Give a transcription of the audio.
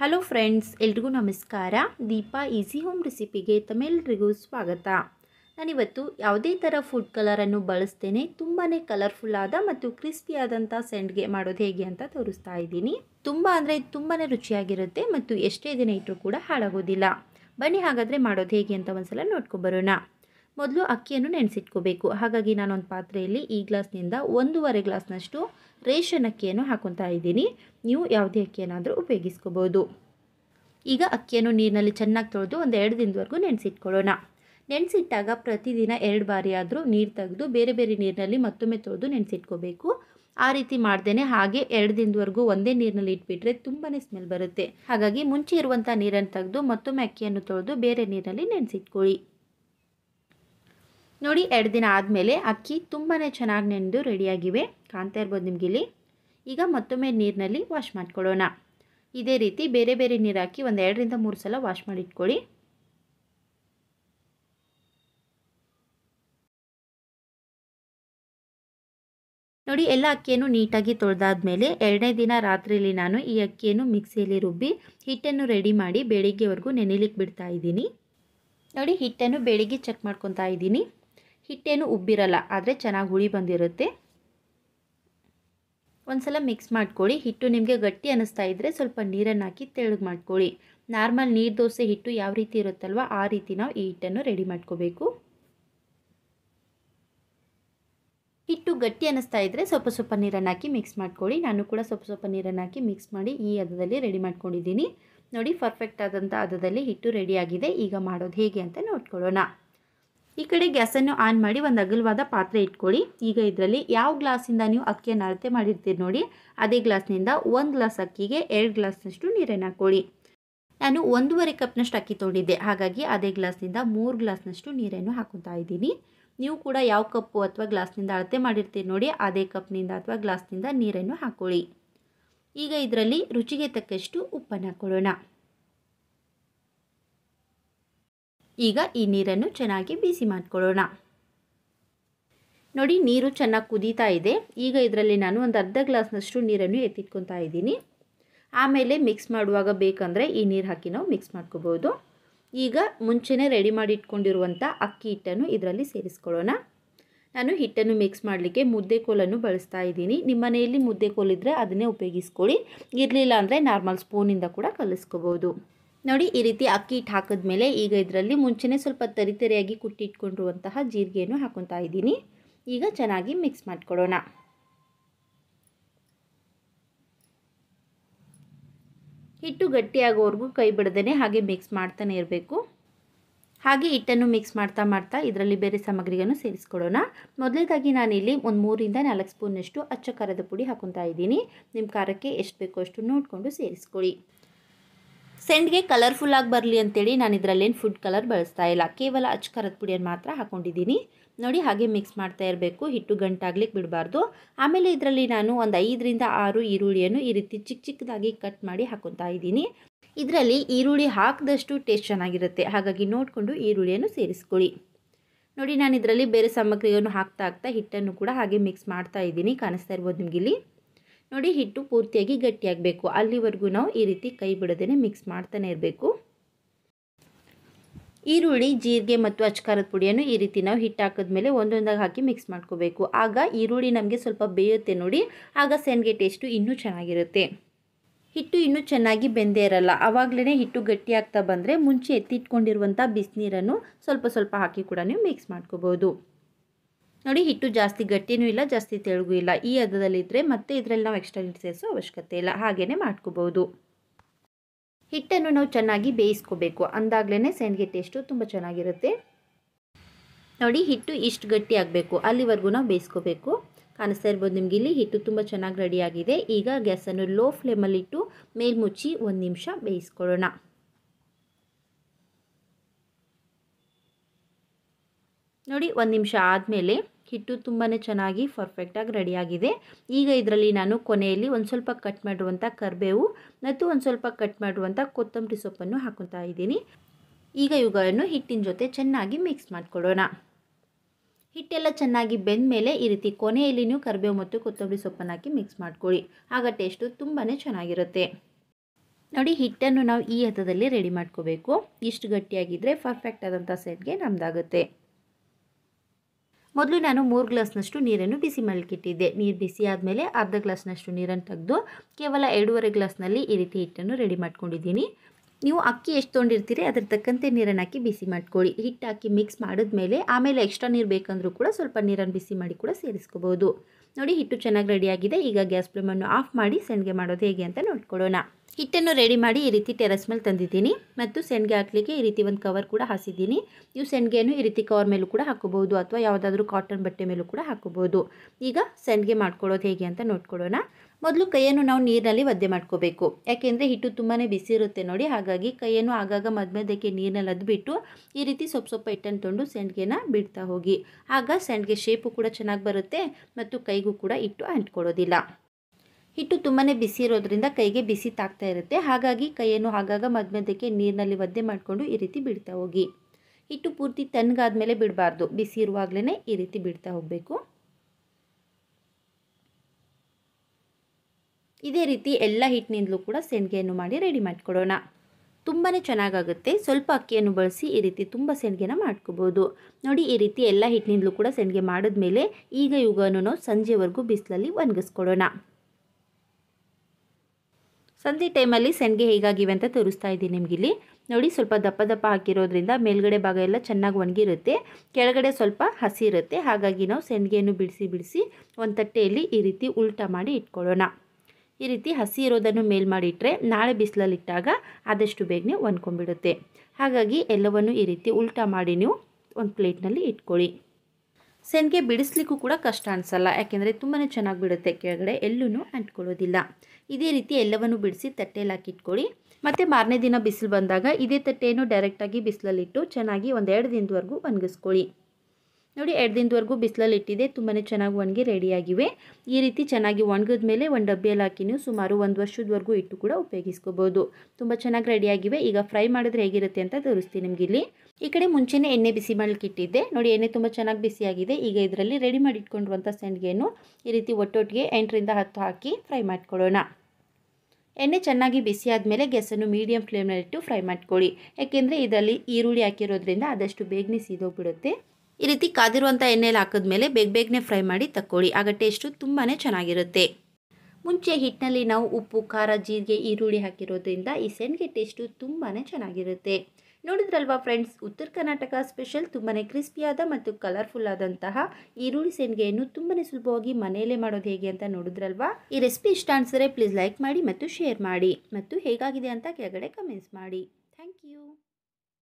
hello friends ಎಲ್ರಿಗೂ ನಮಸ್ಕಾರ Deepa easy home ರೆಸಿಪಿಗೆ ತಮ್ಮೆಲ್ಲರಿಗೂ ಸ್ವಾಗತ ನಾನಿವತ್ತು ಯಾವುದೇ ಥರ ಫುಡ್ ಕಲರನ್ನು ಬಳಸ್ತೇನೆ ತುಂಬಾ ಕಲರ್ಫುಲ್ಲಾದ ಮತ್ತು ಕ್ರಿಸ್ಪಿಯಾದಂಥ ಸೆಂಡ್ಗೆ ಮಾಡೋದು ಹೇಗೆ ಅಂತ ತೋರಿಸ್ತಾ ಇದ್ದೀನಿ ತುಂಬ ಅಂದರೆ ತುಂಬಾ ರುಚಿಯಾಗಿರುತ್ತೆ ಮತ್ತು ಎಷ್ಟೇ ದಿನ ಇಟ್ಟರೂ ಕೂಡ ಹಾಳಾಗೋದಿಲ್ಲ ಬನ್ನಿ ಹಾಗಾದರೆ ಮಾಡೋದು ಹೇಗೆ ಅಂತ ಒಂದ್ಸಲ ನೋಡ್ಕೊಬರೋಣ ಮೊದಲು ಅಕ್ಕಿಯನ್ನು ನೆನೆಸಿಟ್ಕೋಬೇಕು ಹಾಗಾಗಿ ನಾನೊಂದು ಪಾತ್ರೆಯಲ್ಲಿ ಈ ಗ್ಲಾಸ್ನಿಂದ ಒಂದೂವರೆ ಗ್ಲಾಸ್ನಷ್ಟು ರೇಷನ್ ಅಕ್ಕಿಯನ್ನು ಹಾಕೊತಾ ಇದ್ದೀನಿ ನೀವು ಯಾವುದೇ ಅಕ್ಕಿಯನ್ನಾದರೂ ಉಪಯೋಗಿಸ್ಕೋಬೋದು ಈಗ ಅಕ್ಕಿಯನ್ನು ನೀರಿನಲ್ಲಿ ಚೆನ್ನಾಗಿ ತೊಳೆದು ಒಂದು ಎರಡು ದಿನದವರೆಗೂ ನೆನೆಸಿಟ್ಕೊಳ್ಳೋಣ ನೆನೆಸಿಟ್ಟಾಗ ಪ್ರತಿದಿನ ಎರಡು ಬಾರಿ ಆದರೂ ನೀರು ತೆಗೆದು ಬೇರೆ ಬೇರೆ ನೀರಿನಲ್ಲಿ ಮತ್ತೊಮ್ಮೆ ತೊಳೆದು ನೆನೆಸಿಟ್ಕೋಬೇಕು ಆ ರೀತಿ ಮಾಡ್ದೇನೆ ಹಾಗೆ ಎರಡು ದಿನದವರೆಗೂ ಒಂದೇ ನೀರಿನಲ್ಲಿ ಇಟ್ಬಿಟ್ರೆ ತುಂಬಾ ಸ್ಮೆಲ್ ಬರುತ್ತೆ ಹಾಗಾಗಿ ಮುಂಚೆ ಇರುವಂಥ ನೀರನ್ನು ತೆಗೆದು ಮತ್ತೊಮ್ಮೆ ಅಕ್ಕಿಯನ್ನು ತೊಳೆದು ಬೇರೆ ನೀರಿನಲ್ಲಿ ನೆನೆಸಿಟ್ಕೊಳ್ಳಿ ನೋಡಿ ಎರಡು ದಿನ ಆದಮೇಲೆ ಅಕ್ಕಿ ತುಂಬಾ ಚೆನ್ನಾಗಿ ನೆನೆದು ರೆಡಿಯಾಗಿವೆ ಕಾಣ್ತಾ ಇರ್ಬೋದು ನಿಮಗಿಲ್ಲಿ ಈಗ ಮತ್ತೊಮ್ಮೆ ನೀರಿನಲ್ಲಿ ವಾಶ್ ಮಾಡ್ಕೊಳ್ಳೋಣ ಇದೇ ರೀತಿ ಬೇರೆ ಬೇರೆ ನೀರು ಹಾಕಿ ಒಂದು ಎರಡರಿಂದ ಮೂರು ಸಲ ವಾಶ್ ಮಾಡಿಟ್ಕೊಳ್ಳಿ ನೋಡಿ ಎಲ್ಲ ಅಕ್ಕಿಯನ್ನು ನೀಟಾಗಿ ತೊಳೆದಾದ್ಮೇಲೆ ಎರಡನೇ ದಿನ ರಾತ್ರಿಯಲ್ಲಿ ನಾನು ಈ ಅಕ್ಕಿಯನ್ನು ಮಿಕ್ಸಿಯಲ್ಲಿ ರುಬ್ಬಿ ಹಿಟ್ಟನ್ನು ರೆಡಿ ಮಾಡಿ ಬೆಳಿಗ್ಗೆವರೆಗೂ ನೆನೆಲಿಕ್ಕೆ ಬಿಡ್ತಾ ಇದ್ದೀನಿ ನೋಡಿ ಹಿಟ್ಟನ್ನು ಬೆಳಿಗ್ಗೆ ಚೆಕ್ ಮಾಡ್ಕೊತಾ ಇದ್ದೀನಿ ಹಿಟ್ಟೇನು ಉಬ್ಬಿರಲ್ಲ ಆದರೆ ಚೆನ್ನಾಗಿ ಹುಳಿ ಬಂದಿರುತ್ತೆ ಒಂದು ಸಲ ಮಿಕ್ಸ್ ಮಾಡ್ಕೊಳ್ಳಿ ಹಿಟ್ಟು ನಿಮಗೆ ಗಟ್ಟಿ ಅನ್ನಿಸ್ತಾ ಇದ್ದರೆ ಸ್ವಲ್ಪ ನೀರನ್ನು ಹಾಕಿ ತೆಳಗೆ ಮಾಡ್ಕೊಳ್ಳಿ ನಾರ್ಮಲ್ ನೀರು ದೋಸೆ ಹಿಟ್ಟು ಯಾವ ರೀತಿ ಇರುತ್ತಲ್ವ ಆ ರೀತಿ ನಾವು ಈ ಹಿಟ್ಟನ್ನು ರೆಡಿ ಮಾಡ್ಕೋಬೇಕು ಹಿಟ್ಟು ಗಟ್ಟಿ ಅನ್ನಿಸ್ತಾ ಇದ್ದರೆ ಸ್ವಲ್ಪ ಸ್ವಲ್ಪ ನೀರನ್ನು ಹಾಕಿ ಮಿಕ್ಸ್ ಮಾಡ್ಕೊಳ್ಳಿ ನಾನು ಕೂಡ ಸ್ವಲ್ಪ ಸ್ವಲ್ಪ ನೀರನ್ನು ಹಾಕಿ ಮಿಕ್ಸ್ ಮಾಡಿ ಈ ಹದದಲ್ಲಿ ರೆಡಿ ಮಾಡ್ಕೊಂಡಿದ್ದೀನಿ ನೋಡಿ ಪರ್ಫೆಕ್ಟ್ ಆದಂಥ ಹದದಲ್ಲಿ ಹಿಟ್ಟು ರೆಡಿಯಾಗಿದೆ ಈಗ ಮಾಡೋದು ಹೇಗೆ ಅಂತ ನೋಡ್ಕೊಳ್ಳೋಣ ಈ ಕಡೆ ಗ್ಯಾಸನ್ನು ಆನ್ ಮಾಡಿ ಒಂದು ಅಗಲವಾದ ಪಾತ್ರೆ ಇಟ್ಕೊಳ್ಳಿ ಈಗ ಇದರಲ್ಲಿ ಯಾವ ಗ್ಲಾಸಿಂದ ನೀವು ಅಕ್ಕಿಯನ್ನು ಅಳತೆ ಮಾಡಿರ್ತೀರಿ ನೋಡಿ ಅದೇ ಗ್ಲಾಸ್ನಿಂದ ಒಂದು ಗ್ಲಾಸ್ ಅಕ್ಕಿಗೆ ಎರಡು ಗ್ಲಾಸ್ನಷ್ಟು ನೀರನ್ನು ಹಾಕ್ಕೊಳ್ಳಿ ನಾನು ಒಂದೂವರೆ ಕಪ್ನಷ್ಟು ಅಕ್ಕಿ ತೊಗೊಂಡಿದ್ದೆ ಹಾಗಾಗಿ ಅದೇ ಗ್ಲಾಸ್ನಿಂದ ಮೂರು ಗ್ಲಾಸ್ನಷ್ಟು ನೀರನ್ನು ಹಾಕೊತಾ ಇದ್ದೀನಿ ನೀವು ಕೂಡ ಯಾವ ಕಪ್ಪು ಅಥವಾ ಗ್ಲಾಸ್ನಿಂದ ಅಳತೆ ಮಾಡಿರ್ತೀರಿ ನೋಡಿ ಅದೇ ಕಪ್ನಿಂದ ಅಥವಾ ಗ್ಲಾಸ್ನಿಂದ ನೀರನ್ನು ಹಾಕ್ಕೊಳ್ಳಿ ಈಗ ಇದರಲ್ಲಿ ರುಚಿಗೆ ತಕ್ಕಷ್ಟು ಉಪ್ಪನ್ನು ಹಾಕ್ಕೊಳ್ಳೋಣ ಈಗ ಈ ನೀರನ್ನು ಚೆನ್ನಾಗಿ ಬಿಸಿ ಮಾಡಿಕೊಳ್ಳೋಣ ನೋಡಿ ನೀರು ಚೆನ್ನಾಗಿ ಕುದೀತಾ ಇದೆ ಈಗ ಇದರಲ್ಲಿ ನಾನು ಒಂದು ಅರ್ಧ ಗ್ಲಾಸ್ನಷ್ಟು ನೀರನ್ನು ಎತ್ತಿಟ್ಕೊತಾ ಇದ್ದೀನಿ ಆಮೇಲೆ ಮಿಕ್ಸ್ ಮಾಡುವಾಗ ಬೇಕಂದರೆ ಈ ನೀರು ಹಾಕಿ ನಾವು ಮಿಕ್ಸ್ ಮಾಡ್ಕೋಬೋದು ಈಗ ಮುಂಚೆನೇ ರೆಡಿ ಮಾಡಿ ಇಟ್ಕೊಂಡಿರುವಂಥ ಅಕ್ಕಿ ಹಿಟ್ಟನ್ನು ಇದರಲ್ಲಿ ಸೇರಿಸ್ಕೊಳ್ಳೋಣ ನಾನು ಹಿಟ್ಟನ್ನು ಮಿಕ್ಸ್ ಮಾಡಲಿಕ್ಕೆ ಮುದ್ದೆ ಕೋಲನ್ನು ಬಳಸ್ತಾ ಇದ್ದೀನಿ ನಿಮ್ಮ ಮನೆಯಲ್ಲಿ ಮುದ್ದೆ ಕೋಲಿದ್ರೆ ಅದನ್ನೇ ಉಪಯೋಗಿಸ್ಕೊಳ್ಳಿ ಇರಲಿಲ್ಲ ಅಂದರೆ ನಾರ್ಮಲ್ ಸ್ಪೂನಿಂದ ಕೂಡ ಕಲಿಸ್ಕೋಬೋದು ನೋಡಿ ಈ ರೀತಿ ಅಕ್ಕಿ ಹಿಟ್ಟು ಹಾಕಿದ್ಮೇಲೆ ಈಗ ಇದರಲ್ಲಿ ಮುಂಚೆನೇ ಸ್ವಲ್ಪ ತರಿತರಿಯಾಗಿ ಕುಟ್ಟಿಟ್ಕೊಂಡಿರುವಂತಹ ಜೀರಿಗೆಯನ್ನು ಹಾಕೊತಾ ಇದ್ದೀನಿ ಈಗ ಚೆನ್ನಾಗಿ ಮಿಕ್ಸ್ ಮಾಡಿಕೊಡೋಣ ಹಿಟ್ಟು ಗಟ್ಟಿಯಾಗೋವರೆಗೂ ಕೈ ಬಿಡದೇ ಹಾಗೆ ಮಿಕ್ಸ್ ಮಾಡ್ತಾನೆ ಇರಬೇಕು ಹಾಗೆ ಹಿಟ್ಟನ್ನು ಮಿಕ್ಸ್ ಮಾಡ್ತಾ ಮಾಡ್ತಾ ಇದರಲ್ಲಿ ಬೇರೆ ಸಾಮಗ್ರಿಗಳನ್ನು ಸೇರಿಸ್ಕೊಡೋಣ ಮೊದಲನೇದಾಗಿ ನಾನಿಲ್ಲಿ ಒಂದು ಮೂರಿಂದ ನಾಲ್ಕು ಸ್ಪೂನಷ್ಟು ಅಚ್ಚ ಖಾರದ ಪುಡಿ ಹಾಕೊತಾ ಇದ್ದೀನಿ ನಿಮ್ಮ ಖಾರಕ್ಕೆ ಎಷ್ಟು ಬೇಕೋ ಅಷ್ಟು ನೋಡಿಕೊಂಡು ಸೇರಿಸ್ಕೊಳ್ಳಿ ಸೆಂಡ್ಗೆ ಕಲರ್ಫುಲ್ಲಾಗಿ ಬರಲಿ ಅಂತೇಳಿ ನಾನು ಇದರಲ್ಲೇನು ಫುಡ್ ಕಲರ್ ಬಳಸ್ತಾ ಇಲ್ಲ ಕೇವಲ ಅಚ್ಕರದ ಪುಡಿಯನ್ನು ಮಾತ್ರ ಹಾಕೊಂಡಿದ್ದೀನಿ ನೋಡಿ ಹಾಗೆ ಮಿಕ್ಸ್ ಮಾಡ್ತಾ ಇರಬೇಕು ಹಿಟ್ಟು ಗಂಟಾಗ್ಲಿಕ್ಕೆ ಬಿಡಬಾರ್ದು ಆಮೇಲೆ ಇದರಲ್ಲಿ ನಾನು ಒಂದು ಐದರಿಂದ ಆರು ಈರುಳ್ಳಿಯನ್ನು ಈ ರೀತಿ ಚಿಕ್ಕ ಚಿಕ್ಕದಾಗಿ ಕಟ್ ಮಾಡಿ ಹಾಕೊತಾ ಇದ್ದೀನಿ ಇದರಲ್ಲಿ ಈರುಳ್ಳಿ ಹಾಕಿದಷ್ಟು ಟೇಸ್ಟ್ ಚೆನ್ನಾಗಿರುತ್ತೆ ಹಾಗಾಗಿ ನೋಡಿಕೊಂಡು ಈರುಳ್ಳಿಯನ್ನು ಸೇರಿಸ್ಕೊಳ್ಳಿ ನೋಡಿ ನಾನು ಇದರಲ್ಲಿ ಬೇರೆ ಸಾಮಗ್ರಿಗಳನ್ನು ಹಾಕ್ತಾ ಹಾಕ್ತಾ ಹಿಟ್ಟನ್ನು ಕೂಡ ಹಾಗೆ ಮಿಕ್ಸ್ ಮಾಡ್ತಾ ಇದ್ದೀನಿ ಕಾಣಿಸ್ತಾ ಇರ್ಬೋದು ನಿಮಗಿಲ್ಲಿ ನೋಡಿ ಹಿಟ್ಟು ಪೂರ್ತಿಯಾಗಿ ಗಟ್ಟಿಯಾಗಬೇಕು ಅಲ್ಲಿವರೆಗೂ ನಾವು ಈ ರೀತಿ ಕೈ ಬಿಡದೇ ಮಿಕ್ಸ್ ಮಾಡ್ತಾನೆ ಇರಬೇಕು ಈರುಳ್ಳಿ ಜೀರಿಗೆ ಮತ್ತು ಅಚ್ಕಾರದ ಪುಡಿಯನ್ನು ಈ ರೀತಿ ನಾವು ಹಿಟ್ಟು ಹಾಕಿದ್ಮೇಲೆ ಒಂದೊಂದಾಗಿ ಹಾಕಿ ಮಿಕ್ಸ್ ಮಾಡ್ಕೋಬೇಕು ಆಗ ಈರುಳ್ಳಿ ನಮಗೆ ಸ್ವಲ್ಪ ಬೇಯುತ್ತೆ ನೋಡಿ ಆಗ ಸೆನ್ಗೆ ಟೇಸ್ಟು ಇನ್ನೂ ಚೆನ್ನಾಗಿರುತ್ತೆ ಹಿಟ್ಟು ಇನ್ನೂ ಚೆನ್ನಾಗಿ ಬೆಂದೇ ಇರಲ್ಲ ಆವಾಗಲೇ ಹಿಟ್ಟು ಗಟ್ಟಿಯಾಗ್ತಾ ಬಂದರೆ ಮುಂಚೆ ಎತ್ತಿಟ್ಕೊಂಡಿರುವಂಥ ಬಿಸಿನೀರನ್ನು ಸ್ವಲ್ಪ ಸ್ವಲ್ಪ ಹಾಕಿ ಕೂಡ ನೀವು ಮಿಕ್ಸ್ ಮಾಡ್ಕೋಬೋದು ನೋಡಿ ಹಿಟ್ಟು ಜಾಸ್ತಿ ಗಟ್ಟಿನೂ ಇಲ್ಲ ಜಾಸ್ತಿ ತೆಳುಗೂ ಇಲ್ಲ ಈ ಹದದಲ್ಲಿದ್ದರೆ ಮತ್ತೆ ಇದರಲ್ಲಿ ನಾವು ಎಕ್ಸ್ಟ್ರಾ ನೀರು ಸೇರಿಸೋ ಅವಶ್ಯಕತೆ ಇಲ್ಲ ಹಾಗೆಯೇ ಮಾಡ್ಕೋಬೋದು ಹಿಟ್ಟನ್ನು ನಾವು ಚೆನ್ನಾಗಿ ಬೇಯಿಸ್ಕೋಬೇಕು ಅಂದಾಗಲೇ ಸೆಂಡ್ಗೆ ಟೇಸ್ಟು ತುಂಬ ಚೆನ್ನಾಗಿರುತ್ತೆ ನೋಡಿ ಹಿಟ್ಟು ಇಷ್ಟು ಗಟ್ಟಿ ಆಗಬೇಕು ಅಲ್ಲಿವರೆಗೂ ನಾವು ಬೇಯಿಸ್ಕೋಬೇಕು ಕಾಣಿಸ್ತಾ ಇರ್ಬೋದು ನಿಮಗೆ ಇಲ್ಲಿ ಹಿಟ್ಟು ತುಂಬ ಚೆನ್ನಾಗಿ ರೆಡಿಯಾಗಿದೆ ಈಗ ಗ್ಯಾಸನ್ನು ಲೋ ಫ್ಲೇಮಲ್ಲಿಟ್ಟು ಮೇಲ್ಮುಚ್ಚಿ ಒಂದು ನಿಮಿಷ ಬೇಯಿಸ್ಕೊಳ್ಳೋಣ ನೋಡಿ ಒಂದು ನಿಮಿಷ ಆದಮೇಲೆ ಹಿಟ್ಟು ತುಂಬಾ ಚೆನ್ನಾಗಿ ಪರ್ಫೆಕ್ಟಾಗಿ ರೆಡಿಯಾಗಿದೆ ಈಗ ಇದರಲ್ಲಿ ನಾನು ಕೊನೆಯಲ್ಲಿ ಒಂದು ಸ್ವಲ್ಪ ಕಟ್ ಮಾಡುವಂಥ ಕರಿಬೇವು ಮತ್ತು ಒಂದು ಸ್ವಲ್ಪ ಕಟ್ ಮಾಡುವಂಥ ಕೊತ್ತಂಬರಿ ಸೊಪ್ಪನ್ನು ಹಾಕೊತಾ ಇದ್ದೀನಿ ಈಗ ಇವುಗಳನ್ನು ಹಿಟ್ಟಿನ ಜೊತೆ ಚೆನ್ನಾಗಿ ಮಿಕ್ಸ್ ಮಾಡಿಕೊಡೋಣ ಹಿಟ್ಟೆಲ್ಲ ಚೆನ್ನಾಗಿ ಬೆಂದ ಮೇಲೆ ಈ ರೀತಿ ಕೊನೆಯಲ್ಲಿ ನೀವು ಕರಿಬೇವು ಮತ್ತು ಕೊತ್ತಂಬರಿ ಸೊಪ್ಪನ್ನು ಹಾಕಿ ಮಿಕ್ಸ್ ಮಾಡ್ಕೊಳ್ಳಿ ಆಗ ಟೇಸ್ಟು ತುಂಬಾ ಚೆನ್ನಾಗಿರುತ್ತೆ ನೋಡಿ ಹಿಟ್ಟನ್ನು ನಾವು ಈ ಹತ್ತದಲ್ಲಿ ರೆಡಿ ಮಾಡ್ಕೋಬೇಕು ಇಷ್ಟು ಗಟ್ಟಿಯಾಗಿದ್ದರೆ ಪರ್ಫೆಕ್ಟ್ ಆದಂಥ ಸೆಟ್ಗೆ ನಮ್ದಾಗುತ್ತೆ ಮೊದಲು ನಾನು ಮೂರು ಗ್ಲಾಸ್ನಷ್ಟು ನೀರನ್ನು ಬಿಸಿ ಮಾಡಲಿಕ್ಕಿಟ್ಟಿದ್ದೆ ನೀರು ಬಿಸಿ ಆದಮೇಲೆ ಅರ್ಧ ಗ್ಲಾಸ್ನಷ್ಟು ನೀರನ್ನು ತೆಗೆದು ಕೇವಲ ಎರಡೂವರೆ ಗ್ಲಾಸ್ನಲ್ಲಿ ಈ ರೀತಿ ಹಿಟ್ಟನ್ನು ರೆಡಿ ಮಾಡ್ಕೊಂಡಿದ್ದೀನಿ ನೀವು ಅಕ್ಕಿ ಎಷ್ಟು ತೊಗೊಂಡಿರ್ತೀರಿ ಅದ್ರ ತಕ್ಕಂತೆ ನೀರನ್ನು ಹಾಕಿ ಬಿಸಿ ಮಾಡ್ಕೊಳ್ಳಿ ಹಿಟ್ಟು ಹಾಕಿ ಮಿಕ್ಸ್ ಮಾಡಿದ್ಮೇಲೆ ಆಮೇಲೆ ಎಕ್ಸ್ಟ್ರಾ ನೀರು ಬೇಕಂದರೂ ಕೂಡ ಸ್ವಲ್ಪ ನೀರನ್ನು ಬಿಸಿ ಮಾಡಿ ಕೂಡ ಸೇರಿಸ್ಕೋಬೋದು ನೋಡಿ ಹಿಟ್ಟು ಚೆನ್ನಾಗಿ ರೆಡಿಯಾಗಿದೆ ಈಗ ಗ್ಯಾಸ್ ಫ್ಲೇಮನ್ನು ಆಫ್ ಮಾಡಿ ಸೆಣ್ಣಿಗೆ ಮಾಡೋದು ಹೇಗೆ ಅಂತ ನೋಡ್ಕೊಡೋಣ ಹಿಟ್ಟನ್ನು ರೆಡಿ ಮಾಡಿ ಈ ರೀತಿ ಟೆರಸ್ ಮೇಲೆ ತಂದಿದ್ದೀನಿ ಮತ್ತು ಸೆಂಡ್ಗೆ ಹಾಕ್ಲಿಕ್ಕೆ ಈ ರೀತಿ ಒಂದು ಕವರ್ ಕೂಡ ಹಾಸಿದ್ದೀನಿ ನೀವು ಸೆಂಡ್ಗೆಯನ್ನು ಈ ರೀತಿ ಕವರ್ ಮೇಲೂ ಕೂಡ ಹಾಕೋಬೋದು ಅಥವಾ ಯಾವುದಾದ್ರೂ ಕಾಟನ್ ಬಟ್ಟೆ ಮೇಲೂ ಕೂಡ ಹಾಕೋಬೋದು ಈಗ ಸೆಂಡ್ಗೆ ಮಾಡ್ಕೊಳ್ಳೋದು ಹೇಗೆ ಅಂತ ನೋಡ್ಕೊಳ್ಳೋಣ ಮೊದಲು ಕೈಯನ್ನು ನಾವು ನೀರಿನಲ್ಲಿ ಒದ್ದೆ ಮಾಡ್ಕೋಬೇಕು ಯಾಕೆಂದರೆ ಹಿಟ್ಟು ತುಂಬಾ ಬಿಸಿ ಇರುತ್ತೆ ನೋಡಿ ಹಾಗಾಗಿ ಕೈಯನ್ನು ಆಗಾಗ ಮದ್ಮದಕ್ಕೆ ನೀರಿನಲ್ಲಿ ಅದ್ಬಿಟ್ಟು ಈ ರೀತಿ ಸ್ವಲ್ಪ ಸ್ವಲ್ಪ ಹಿಟ್ಟನ್ನು ತೊಂಡು ಸೆಂಡ್ಗೆನ ಬಿಡ್ತಾ ಹೋಗಿ ಆಗ ಸೆಂಡ್ಗೆ ಶೇಪು ಕೂಡ ಚೆನ್ನಾಗಿ ಬರುತ್ತೆ ಮತ್ತು ಕೈಗೂ ಕೂಡ ಇಟ್ಟು ಅಂಟ್ಕೊಳ್ಳೋದಿಲ್ಲ ಹಿಟ್ಟು ತುಂಬಾ ಬಿಸಿ ಇರೋದ್ರಿಂದ ಕೈಗೆ ಬಿಸಿ ತಾಗ್ತಾ ಇರುತ್ತೆ ಹಾಗಾಗಿ ಕೈಯನ್ನು ಆಗಾಗ ಮಧ್ಯ ನೀರಿನಲ್ಲಿ ಒದ್ದೆ ಮಾಡಿಕೊಂಡು ಈ ರೀತಿ ಬಿಡ್ತಾ ಹೋಗಿ ಹಿಟ್ಟು ಪೂರ್ತಿ ತಣ್ಣಗಾದ ಮೇಲೆ ಬಿಡಬಾರ್ದು ಬಿಸಿ ಇರುವಾಗಲೇ ಈ ರೀತಿ ಬಿಡ್ತಾ ಹೋಗಬೇಕು ಇದೇ ರೀತಿ ಎಲ್ಲ ಹಿಟ್ಟಿನಿಂದಲೂ ಕೂಡ ಸೆಣಗೆಯನ್ನು ಮಾಡಿ ರೆಡಿ ಮಾಡ್ಕೊಡೋಣ ತುಂಬಾ ಚೆನ್ನಾಗಾಗುತ್ತೆ ಸ್ವಲ್ಪ ಅಕ್ಕಿಯನ್ನು ಬಳಸಿ ಈ ರೀತಿ ತುಂಬ ಸೆಂಡ್ಗೆನ ಮಾಡ್ಕೋಬೋದು ನೋಡಿ ಈ ರೀತಿ ಎಲ್ಲ ಹಿಟ್ಟಿನಿಂದಲೂ ಕೂಡ ಸೆಂಡ್ಗೆ ಮಾಡಿದ್ಮೇಲೆ ಈಗ ಯುಗನೂ ನಾವು ಸಂಜೆವರೆಗೂ ಬಿಸಿಲಲ್ಲಿ ಒಣಗಿಸ್ಕೊಡೋಣ ಸಂಜೆ ಟೈಮಲ್ಲಿ ಸೆಂಡ್ಗೆ ಹೇಗಾಗಿವೆ ಅಂತ ತೋರಿಸ್ತಾ ಇದ್ದೀನಿ ನಿಮಗಿಲ್ಲಿ ನೋಡಿ ಸ್ವಲ್ಪ ದಪ್ಪ ದಪ್ಪ ಹಾಕಿರೋದ್ರಿಂದ ಮೇಲ್ಗಡೆ ಭಾಗ ಎಲ್ಲ ಚೆನ್ನಾಗಿ ಒಣಗಿರುತ್ತೆ ಕೆಳಗಡೆ ಸ್ವಲ್ಪ ಹಸಿ ಇರುತ್ತೆ ಹಾಗಾಗಿ ನಾವು ಸೆಂಡ್ಗೆಯನ್ನು ಬಿಡಿಸಿ ಬಿಡಿಸಿ ಒಂದು ತಟ್ಟೆಯಲ್ಲಿ ಈ ರೀತಿ ಉಲ್ಟಾ ಮಾಡಿ ಇಟ್ಕೊಳ್ಳೋಣ ಈ ರೀತಿ ಹಸಿ ಇರೋದನ್ನು ಮೇಲ್ ಮಾಡಿಟ್ಟರೆ ನಾಳೆ ಬಿಸಿಲಲ್ಲಿಟ್ಟಾಗ ಆದಷ್ಟು ಬೇಗನೆ ಒಣ್ಕೊಂಡ್ಬಿಡುತ್ತೆ ಹಾಗಾಗಿ ಎಲ್ಲವನ್ನು ಈ ರೀತಿ ಉಲ್ಟಾ ಮಾಡಿ ನೀವು ಒಂದು ಪ್ಲೇಟ್ನಲ್ಲಿ ಇಟ್ಕೊಳ್ಳಿ ಸೆನ್ಗೆ ಬಿಡಿಸ್ಲಿಕ್ಕೂ ಕೂಡ ಕಷ್ಟ ಅನಿಸಲ್ಲ ಯಾಕೆಂದರೆ ತುಂಬಾ ಚೆನ್ನಾಗಿ ಬಿಡುತ್ತೆ ಕೆಳಗಡೆ ಎಲ್ಲೂ ಅಂಟ್ಕೊಳ್ಳೋದಿಲ್ಲ ಇದೇ ರೀತಿ ಎಲ್ಲವನ್ನು ಬಿಡಿಸಿ ತಟ್ಟೆಯಲ್ಲಿ ಹಾಕಿಟ್ಕೊಳ್ಳಿ ಮತ್ತು ಮಾರನೇ ದಿನ ಬಿಸಿಲು ಬಂದಾಗ ಇದೇ ತಟ್ಟೆಯನ್ನು ಡೈರೆಕ್ಟಾಗಿ ಬಿಸಿಲಲ್ಲಿಟ್ಟು ಚೆನ್ನಾಗಿ ಒಂದೆರಡು ದಿನದವರೆಗೂ ಒಣಗಿಸ್ಕೊಳ್ಳಿ ನೋಡಿ ಎರಡು ದಿನದವರೆಗೂ ಬಿಸಿಲಲ್ಲಿ ಇಟ್ಟಿದೆ ತುಂಬಾ ಚೆನ್ನಾಗಿ ಒಣಗಿ ರೆಡಿಯಾಗಿವೆ ಈ ರೀತಿ ಚೆನ್ನಾಗಿ ಒಣಗಿದ ಮೇಲೆ ಒಂದು ಡಬ್ಬಿಯಲ್ಲಿ ಹಾಕಿ ನೀವು ಸುಮಾರು ಒಂದು ವರ್ಷದವರೆಗೂ ಇಟ್ಟು ಕೂಡ ಉಪಯೋಗಿಸ್ಕೋಬೋದು ತುಂಬ ಚೆನ್ನಾಗಿ ರೆಡಿಯಾಗಿವೆ ಈಗ ಫ್ರೈ ಮಾಡಿದ್ರೆ ಹೇಗಿರುತ್ತೆ ಅಂತ ತೋರಿಸ್ತೀನಿ ನಿಮಗೆ ಇಲ್ಲಿ ಈ ಕಡೆ ಮುಂಚೆನೇ ಎಣ್ಣೆ ಬಿಸಿ ಮಾಡಲಿಕ್ಕೆ ಇಟ್ಟಿದ್ದೆ ನೋಡಿ ಎಣ್ಣೆ ತುಂಬ ಚೆನ್ನಾಗಿ ಬಿಸಿಯಾಗಿದೆ ಈಗ ಇದರಲ್ಲಿ ರೆಡಿ ಮಾಡಿ ಇಟ್ಕೊಂಡಿರುವಂಥ ಸೆಂಡ್ಗೆಯನ್ನು ಈ ರೀತಿ ಒಟ್ಟೊಟ್ಟಿಗೆ ಎಂಟರಿಂದ ಹತ್ತು ಹಾಕಿ ಫ್ರೈ ಮಾಡ್ಕೊಳ್ಳೋಣ ಎಣ್ಣೆ ಚೆನ್ನಾಗಿ ಬಿಸಿ ಆದಮೇಲೆ ಗ್ಯಾಸನ್ನು ಮೀಡಿಯಂ ಫ್ಲೇಮ್ನಲ್ಲಿಟ್ಟು ಫ್ರೈ ಮಾಡ್ಕೊಳ್ಳಿ ಯಾಕೆಂದರೆ ಇದರಲ್ಲಿ ಈರುಳ್ಳಿ ಹಾಕಿರೋದ್ರಿಂದ ಆದಷ್ಟು ಬೇಗನೆ ಸೀದೋಗ್ಬಿಡುತ್ತೆ ಈ ರೀತಿ ಕಾದಿರುವಂಥ ಎಣ್ಣೆಲಿ ಹಾಕಿದ್ಮೇಲೆ ಬೇಗ ಬೇಗನೆ ಫ್ರೈ ಮಾಡಿ ತಕ್ಕೊಳ್ಳಿ ಆಗ ಟೇಸ್ಟು ತುಂಬಾ ಚೆನ್ನಾಗಿರುತ್ತೆ ಮುಂಚೆ ಹಿಟ್ಟಿನಲ್ಲಿ ನಾವು ಉಪ್ಪು ಖಾರ ಜೀರಿಗೆ ಈರುಳ್ಳಿ ಹಾಕಿರೋದ್ರಿಂದ ಈ ಸೆಂಡ್ಗೆ ಟೇಸ್ಟು ತುಂಬಾ ಚೆನ್ನಾಗಿರುತ್ತೆ ನೋಡಿದ್ರಲ್ವಾ ಫ್ರೆಂಡ್ಸ್ ಉತ್ತರ ಕರ್ನಾಟಕ ಸ್ಪೆಷಲ್ ತುಂಬಾ ಕ್ರಿಸ್ಪಿಯಾದ ಮತ್ತು ಕಲರ್ಫುಲ್ ಆದಂತಹ ಈರುಳ್ಳಿ ಸೆಂಡ್ಗೆಯನ್ನು ತುಂಬಾ ಸುಲಭವಾಗಿ ಮನೆಯಲ್ಲೇ ಮಾಡೋದು ಹೇಗೆ ಅಂತ ನೋಡಿದ್ರಲ್ವಾ ಈ ರೆಸಿಪಿ ಇಷ್ಟ ಅನಿಸಿದ್ರೆ ಪ್ಲೀಸ್ ಲೈಕ್ ಮಾಡಿ ಮತ್ತು ಶೇರ್ ಮಾಡಿ ಮತ್ತು ಹೇಗಾಗಿದೆ ಅಂತ ಕೆಳಗಡೆ ಕಮೆಂಟ್ಸ್ ಮಾಡಿ ಥ್ಯಾಂಕ್ ಯು